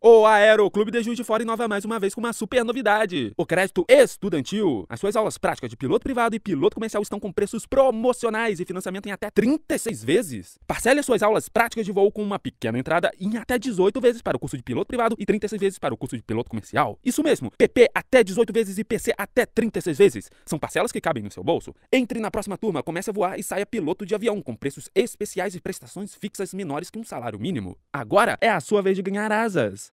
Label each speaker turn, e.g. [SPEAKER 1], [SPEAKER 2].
[SPEAKER 1] O Aeroclube de Juiz de Fora inova mais uma vez com uma super novidade: o crédito estudantil. As suas aulas práticas de piloto privado e piloto comercial estão com preços promocionais e financiamento em até 36 vezes. Parcele as suas aulas práticas de voo com uma pequena entrada em até 18 vezes para o curso de piloto privado e 36 vezes para o curso de piloto comercial. Isso mesmo, PP até 18 vezes e PC até 36 vezes. São parcelas que cabem no seu bolso. Entre na próxima turma, comece a voar e saia piloto de avião com preços especiais e prestações fixas menores que um salário mínimo. Agora é a sua vez de ganhar asas.